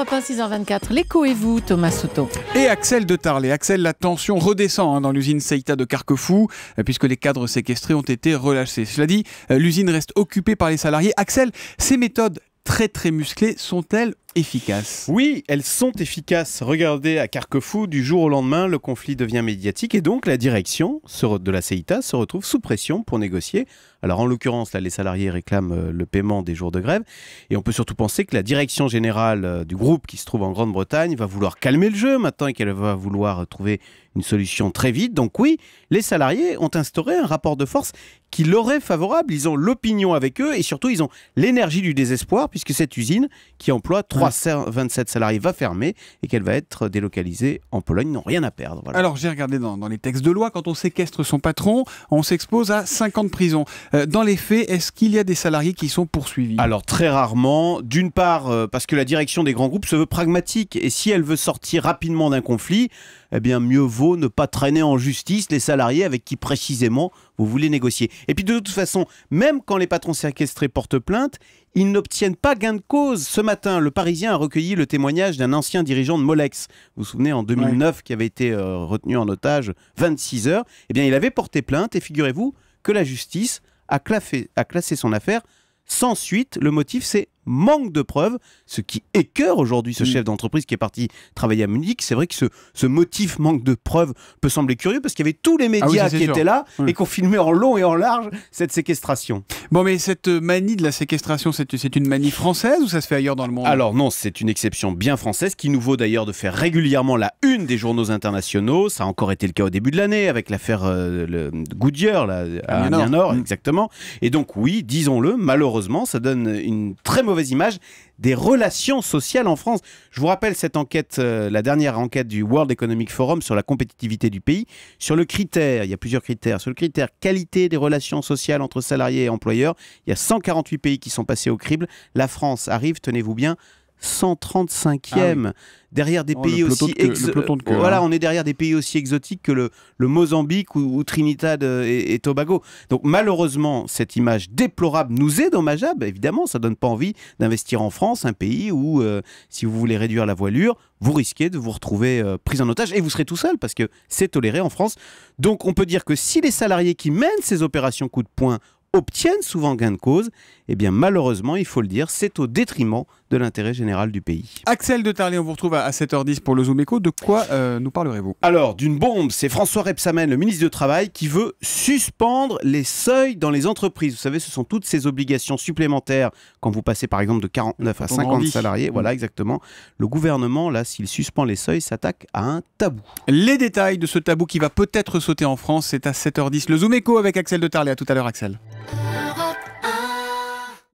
6h24, l'écho et vous, Thomas Soto. Et Axel de Tarlet. Axel, la tension redescend hein, dans l'usine Seita de Carquefou, euh, puisque les cadres séquestrés ont été relâchés. Cela dit, euh, l'usine reste occupée par les salariés. Axel, ces méthodes très très musclées sont-elles efficaces. Oui, elles sont efficaces. Regardez, à Carquefou, du jour au lendemain, le conflit devient médiatique et donc la direction de la CEITA se retrouve sous pression pour négocier. Alors en l'occurrence, là, les salariés réclament euh, le paiement des jours de grève et on peut surtout penser que la direction générale euh, du groupe qui se trouve en Grande-Bretagne va vouloir calmer le jeu maintenant et qu'elle va vouloir euh, trouver une solution très vite. Donc oui, les salariés ont instauré un rapport de force qui leur est favorable. Ils ont l'opinion avec eux et surtout ils ont l'énergie du désespoir puisque cette usine qui emploie 327 salariés va fermer et qu'elle va être délocalisée en Pologne. Ils n'ont rien à perdre. Alors j'ai regardé dans, les textes de loi, quand on séquestre son patron, on s'expose à 5 ans prison. Euh, dans les faits, est-ce qu'il y a des salariés qui sont poursuivis Alors très rarement. D'une part, euh, parce que la direction des grands groupes se veut pragmatique et si elle veut sortir rapidement d'un conflit, eh bien mieux vaut ne pas traîner en justice les salariés avec qui précisément vous voulez négocier. Et puis de toute façon, même quand les patrons séquestrés portent plainte, ils n'obtiennent pas gain de cause. Ce matin, le Parisien a recueilli le témoignage d'un ancien dirigeant de Molex. Vous vous souvenez, en 2009, qui avait été euh, retenu en otage 26 heures. Eh bien, il avait porté plainte et figurez-vous que la justice a, a classé son affaire sans suite. Le motif, c'est manque de preuves, ce qui écœure aujourd'hui ce mm. chef d'entreprise qui est parti travailler à Munich. C'est vrai que ce, motif manque de preuves peut sembler curieux parce qu'il y avait tous les ah médias qui étaient là et qu'on filmait en long et en large cette séquestration. Bon, mais cette euh, manie de la séquestration, c'est une manie française ou ça se fait ailleurs dans le monde Alors non, c'est une exception bien française qui nous vaut d'ailleurs de faire régulièrement la une des journaux internationaux. Ça a encore été le cas au début de l'année avec l'affaire euh, Goodyear là, à Nord, mm. exactement. Et donc oui, disons-le, malheureusement, ça donne une très mauvaise mauvaise image des relations sociales en France. Je vous rappelle cette enquête, euh, la dernière enquête du World Economic Forum sur la compétitivité du pays, sur le critère, il y a plusieurs critères, sur le critère qualité des relations sociales entre salariés et employeurs, il y a 148 pays qui sont passés au crible. La France arrive, tenez-vous bien, 135e. Derrière des pays aussi exotiques que le, Mozambique ou, Trinidad euh, et, Tobago. Donc malheureusement, cette image déplorable nous est dommageable. Évidemment, ça donne pas envie d'investir en France, un pays où, euh, si vous voulez réduire la voilure, vous risquez de vous retrouver euh, pris en otage et vous serez tout seul parce que c'est toléré en France. Donc on peut dire que si les salariés qui mènent ces opérations coup de poing obtiennent souvent gain de cause, eh bien malheureusement, il faut le dire, c'est au détriment de l'intérêt général du pays. Axel de Tarlé, on vous retrouve à 7h10 pour le Zoom Éco. De quoi euh, nous parlerez-vous Alors, d'une bombe, c'est François Repsamen, le ministre du Travail, qui veut suspendre les seuils dans les entreprises. Vous savez, ce sont toutes ces obligations supplémentaires quand vous passez par exemple de 49 à 50 salariés. Voilà, mm. exactement. Le gouvernement, là, s'il suspend les seuils, s'attaque à un tabou. Les détails de ce tabou qui va peut-être sauter en France, c'est à 7h10. Le Zoom Éco avec Axel de Tarlé. À tout à l'heure, Axel.